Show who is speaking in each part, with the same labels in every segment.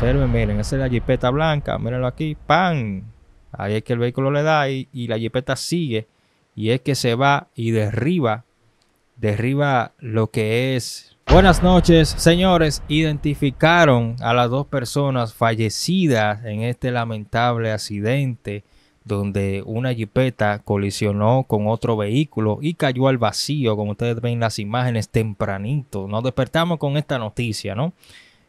Speaker 1: observen, miren, esa es la jipeta blanca, mírenlo aquí, ¡pam! Ahí es que el vehículo le da y, y la jipeta sigue y es que se va y derriba, derriba lo que es. Buenas noches, señores, identificaron a las dos personas fallecidas en este lamentable accidente donde una jipeta colisionó con otro vehículo y cayó al vacío, como ustedes ven las imágenes tempranito. Nos despertamos con esta noticia, ¿no?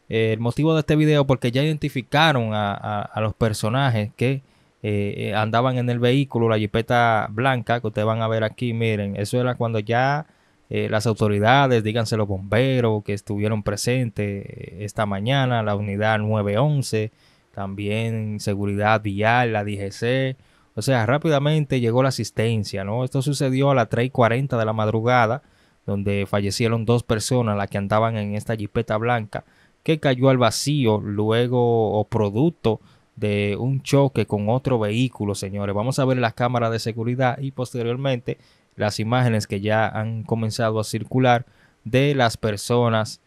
Speaker 1: Eh, el motivo de este video, porque ya identificaron a, los personajes que eh, eh, andaban en el vehículo, la jipeta blanca que ustedes van a ver aquí, miren, eso era cuando ya las autoridades, díganse los bomberos que estuvieron presentes esta mañana, la unidad 911, también seguridad vial, la DGC. O sea, rápidamente llegó la asistencia, ¿no? Esto sucedió a las 3.40 de la madrugada, donde fallecieron dos personas, las que andaban en esta jipeta blanca, que cayó al vacío luego o producto de un choque con otro vehículo, señores. Vamos a ver las cámaras de seguridad y posteriormente las imágenes que ya han comenzado a circular de las personas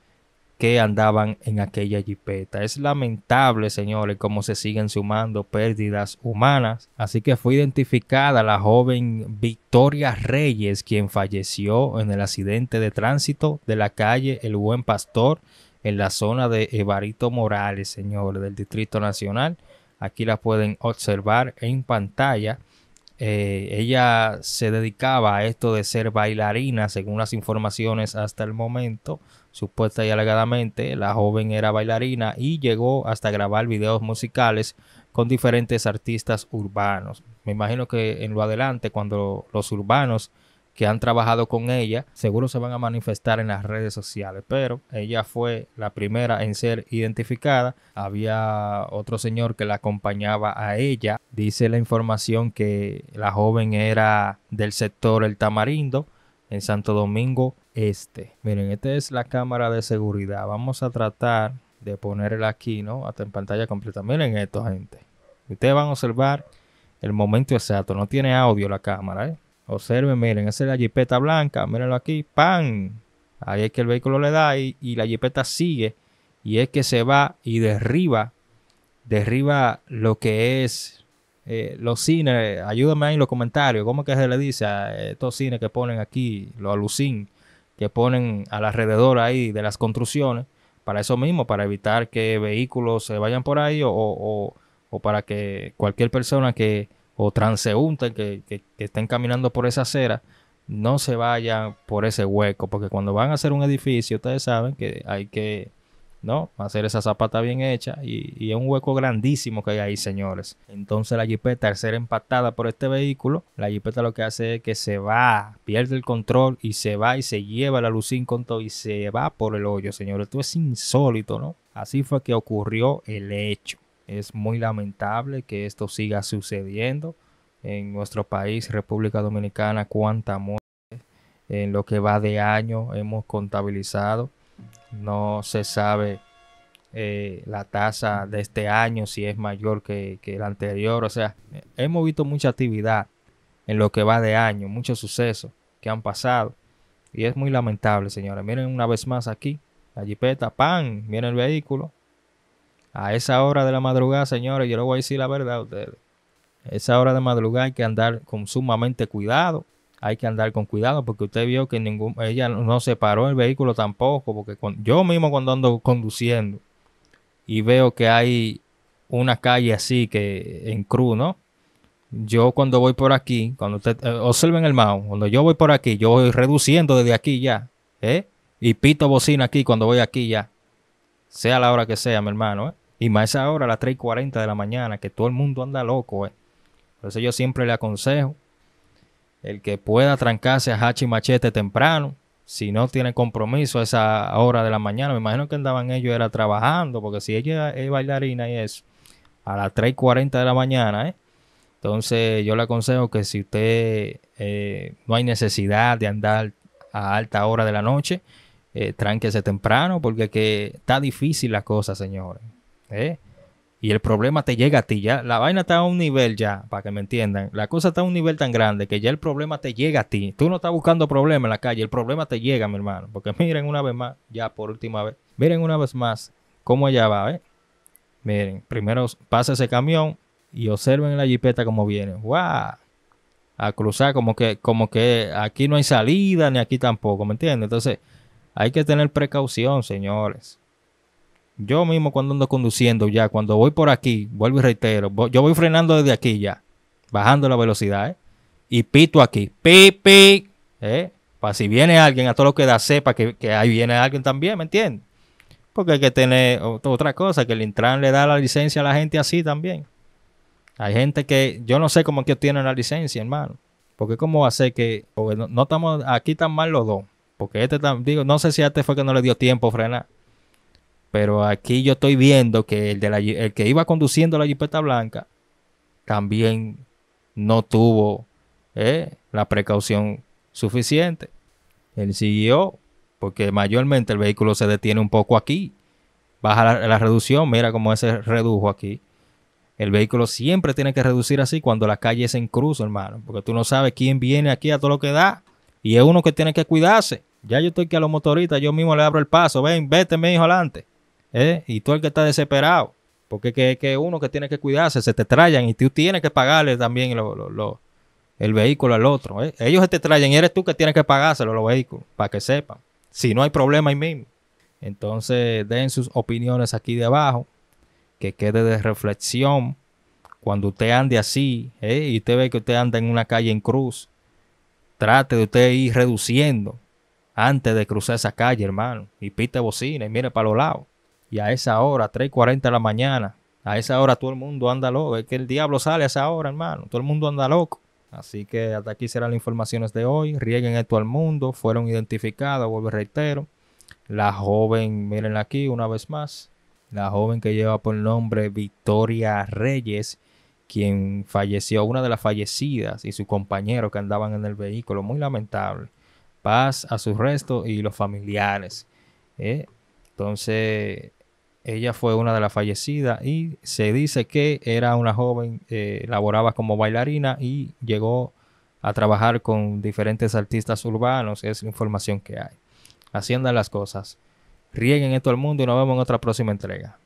Speaker 1: que andaban en aquella jipeta. Es lamentable, señores, cómo se siguen sumando pérdidas humanas. Así que fue identificada la joven Victoria Reyes, quien falleció en el accidente de tránsito de la calle El Buen Pastor en la zona de Evarito Morales, señor, del Distrito Nacional. Aquí la pueden observar en pantalla. Eh, ella se dedicaba a esto de ser bailarina, según las informaciones hasta el momento, supuesta y alegadamente. La joven era bailarina y llegó hasta grabar videos musicales con diferentes artistas urbanos. Me imagino que en lo adelante, cuando los urbanos que han trabajado con ella seguro se van a manifestar en las redes sociales, pero ella fue la primera en ser identificada. Había otro señor que la acompañaba a ella. Dice la información que la joven era del sector El Tamarindo, en Santo Domingo Este. Miren, esta es la cámara de seguridad. Vamos a tratar de ponerla aquí, ¿no? Hasta en pantalla completa. Miren esto, gente. Ustedes van a observar el momento exacto. No tiene audio la cámara, ¿eh? Observen, miren, esa es la jipeta blanca, mírenlo aquí, ¡pam! Ahí es que el vehículo le da y, y la jipeta sigue. Y es que se va y derriba, derriba lo que es eh, los cines. Ayúdame ahí en los comentarios, ¿cómo que se le dice a estos cines que ponen aquí, los alucín, que ponen al alrededor ahí de las construcciones? Para eso mismo, para evitar que vehículos se vayan por ahí o para que cualquier persona que o transeúntes que, estén caminando por esa acera no se vayan por ese hueco, porque cuando van a hacer un edificio, ustedes saben que hay que ¿no? hacer esa zapata bien hecha y, es un hueco grandísimo que hay ahí, señores. Entonces la jipeta, al ser empatada por este vehículo, la jipeta lo que hace es que se va, pierde el control y se va y se lleva la luz con todo y se va por el hoyo, señores. Esto es insólito, ¿no? Así fue que ocurrió el hecho. Es muy lamentable que esto siga sucediendo en nuestro país, República Dominicana, cuánta muerte en lo que va de año hemos contabilizado. No se sabe eh, la tasa de este año, si es mayor que, el anterior. O sea, hemos visto mucha actividad en lo que va de año, muchos sucesos que han pasado. Y es muy lamentable, señores. Miren una vez más aquí, la jipeta, pan, viene el vehículo, a esa hora de la madrugada, señores, yo le voy a decir la verdad a ustedes. A esa hora de madrugada hay que andar con sumamente cuidado. Hay que andar con cuidado porque usted vio que ningún, ella no se paró el vehículo tampoco. Porque yo mismo cuando ando conduciendo y veo que hay una calle así que en cruz, ¿no? Yo cuando voy por aquí, cuando usted, eh, observen el mouse, cuando yo voy por aquí, yo voy reduciendo desde aquí ya, ¿eh? Y pito bocina aquí cuando voy aquí ya. Sea la hora que sea, mi hermano, ¿eh? Y más hora, a las 3.40 de la mañana, que todo el mundo anda loco. Eh. Entonces yo siempre le aconsejo, el que pueda trancarse a Hachi Machete temprano, si no tiene compromiso a esa hora de la mañana, me imagino que andaban ellos era trabajando, porque si ella es bailarina y eso, a las 3.40 de la mañana, eh, Entonces yo le aconsejo que si usted eh, no hay necesidad de andar a alta hora de la noche, eh, tránquese temprano porque está difícil la cosa, señores. ¿eh? Y el problema te llega a ti ya. La vaina está a un nivel ya, para que me entiendan. La cosa está a un nivel tan grande que ya el problema te llega a ti. Tú no estás buscando problema en la calle, el problema te llega, mi hermano. Porque miren una vez más, ya por última vez, miren una vez más cómo allá va, ¿eh? Miren, primero pasa ese camión y observen la jipeta como viene. ¡Wow! A cruzar como que, como que aquí no hay salida, ni aquí tampoco, ¿me entiendes? Entonces, hay que tener precaución, señores. Yo mismo cuando ando conduciendo ya, cuando voy por aquí, vuelvo y reitero, yo voy frenando desde aquí ya, bajando la velocidad, ¿eh? Y pito aquí, pi, pi, ¿eh? Para si viene alguien, a todo lo que da, sepa que, que ahí viene alguien también, ¿me entiendes? Porque hay que tener otra cosa, que el Intran le da la licencia a la gente así también. Hay gente que yo no sé cómo que tienen la licencia, hermano. Porque cómo va que no, estamos aquí tan mal los dos. Porque este digo, no sé si a este fue que no le dio tiempo a frenar. Pero aquí yo estoy viendo que el, de la, el que iba conduciendo la jipeta blanca también no tuvo eh, la precaución suficiente. Él siguió, porque mayormente el vehículo se detiene un poco aquí. Baja la, reducción, mira cómo se redujo aquí. El vehículo siempre tiene que reducir así cuando la calle es en cruz, hermano, porque tú no sabes quién viene aquí a todo lo que da. Y es uno que tiene que cuidarse. Ya yo estoy aquí a los motoristas, yo mismo le abro el paso. Ven, vete, me hijo, adelante. ¿Eh? Y tú el que está desesperado, porque que, que uno que tiene que cuidarse, se te trayan y tú tienes que pagarle también el vehículo al otro. ¿eh? Ellos se te traen y eres tú que tienes que pagárselo los vehículos, para que sepan. Si no hay problema ahí mismo. Entonces den sus opiniones aquí debajo, que quede de reflexión. Cuando usted ande así ¿eh? y usted ve que usted anda en una calle en cruz, trate de usted ir reduciendo antes de cruzar esa calle, hermano. Y pite bocina y mire para los lados. Y a esa hora, 3.40 de la mañana, a esa hora todo el mundo anda loco. Es que el diablo sale a esa hora, hermano. Todo el mundo anda loco. Así que hasta aquí serán las informaciones de hoy. Rieguen esto al mundo. Fueron identificadas, vuelvo y reitero. La joven, miren aquí una vez más. La joven que lleva por nombre Victoria Reyes, quien falleció, una de las fallecidas y su compañero que andaban en el vehículo. Muy lamentable. Paz a su restos y los familiares. Eh, entonces, ella fue una de las fallecidas y se dice que era una joven, eh, laboraba como bailarina y llegó a trabajar con diferentes artistas urbanos. Es información que hay. hacienda las cosas. Rieguen esto al mundo y nos vemos en otra próxima entrega.